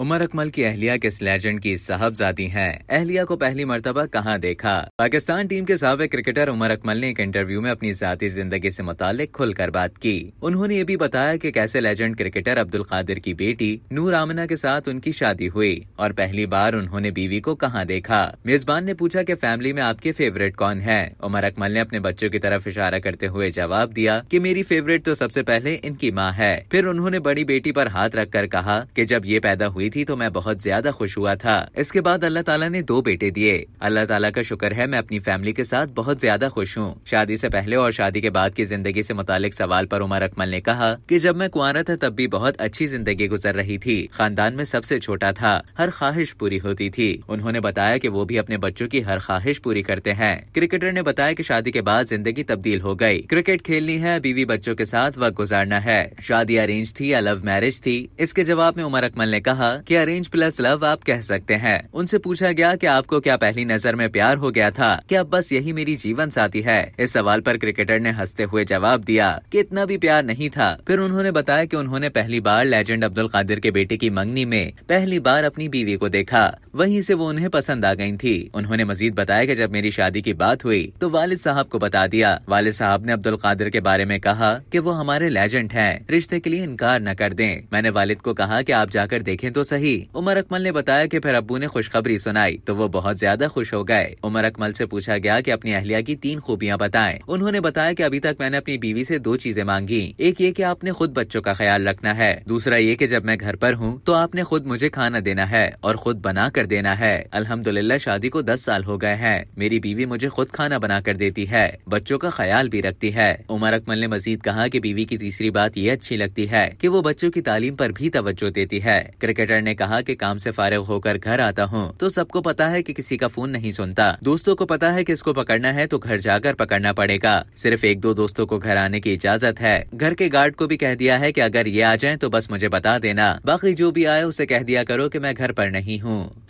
उमर अकमल की अहलिया किस लेजेंड की साहबजादी हैं अहलिया को पहली मरतबा कहाँ देखा पाकिस्तान टीम के सबक क्रिकेटर उमर अकमल ने एक इंटरव्यू में अपनी जाती जिंदगी से मुतालिक खुलकर बात की उन्होंने ये भी बताया कि कैसे लेजेंड क्रिकेटर अब्दुल कादिर की बेटी नूर आमना के साथ उनकी शादी हुई और पहली बार उन्होंने बीवी को कहाँ देखा मेजबान ने पूछा की फैमिली में आपके फेवरेट कौन है उमर अकमल ने अपने बच्चों की तरफ इशारा करते हुए जवाब दिया की मेरी फेवरेट तो सबसे पहले इनकी माँ है फिर उन्होंने बड़ी बेटी आरोप हाथ रख कर कहा की जब ये पैदा हुई हुई थी तो मैं बहुत ज्यादा खुश हुआ था इसके बाद अल्लाह ताला ने दो बेटे दिए अल्लाह ताला का शुक्र है मैं अपनी फैमिली के साथ बहुत ज्यादा खुश हूँ शादी से पहले और शादी के बाद की जिंदगी से मुतालिक सवाल पर उमर अकमल ने कहा कि जब मैं कुआरा था तब भी बहुत अच्छी जिंदगी गुजर रही थी खानदान में सबसे छोटा था हर ख्वाहिश पूरी होती थी उन्होंने बताया कि वो भी अपने बच्चों की हर ख्वाहिश पूरी करते हैं क्रिकेटर ने बताया कि शादी के बाद जिंदगी तब्दील हो गई क्रिकेट खेलनी है बीवी बच्चों के साथ वक्त गुजारना है शादी अरेंज थी या लव मैरिज थी इसके जवाब में उमर अकमल ने कहा कि अरेंज प्लस लव आप कह सकते हैं उनसे पूछा गया कि आपको क्या पहली नजर में प्यार हो गया था क्या अब बस यही मेरी जीवन साथी है इस सवाल पर क्रिकेटर ने हंसते हुए जवाब दिया कि इतना भी प्यार नहीं था फिर उन्होंने बताया कि उन्होंने पहली बार लेजेंड अब्दुल कादिर के बेटे की मंगनी में पहली बार अपनी बीवी को देखा वहीं से वो उन्हें पसंद आ गई थी उन्होंने मजीद बताया की जब मेरी शादी की बात हुई तो वालिद साहब को बता दिया वालिद साहब ने अब्दुल कादिर के बारे में कहा की वो हमारे लेजेंड है रिश्ते के लिए इनकार न कर दे मैंने वालिद को कहा की आप जाकर देखें तो सही उमर अकमल ने बताया की फिर अबू ने खुशखबरी सुनाई तो वो बहुत ज्यादा खुश हो गए उमर अकमल से पूछा गया कि अपनी अहलिया की तीन खूबियां बताएं उन्होंने बताया कि अभी तक मैंने अपनी बीवी से दो चीजें मांगी एक ये कि आपने खुद बच्चों का ख्याल रखना है दूसरा ये कि जब मैं घर पर हूँ तो आपने खुद मुझे खाना देना है और खुद बना कर कर देना है अल्हम्दुलिल्लाह शादी को दस साल हो गए हैं मेरी बीवी मुझे खुद खाना बना कर देती है बच्चों का ख्याल भी रखती है उमर अकमल ने मजीद कहा की बीवी की तीसरी बात ये अच्छी लगती है की वो बच्चों की तालीम आरोप भी तवज्जो देती है क्रिकेटर ने कहा की काम ऐसी फारिग होकर घर आता हूँ तो सबको पता है की कि किसी का फोन नहीं सुनता दोस्तों को पता है की इसको पकड़ना है तो घर जाकर पकड़ना पड़ेगा सिर्फ एक दो दोस्तों को घर आने की इजाजत है घर के गार्ड को भी कह दिया है की अगर ये आ जाए तो बस मुझे बता देना बाकी जो भी आए उसे कह दिया करो की मैं घर पर नहीं हूँ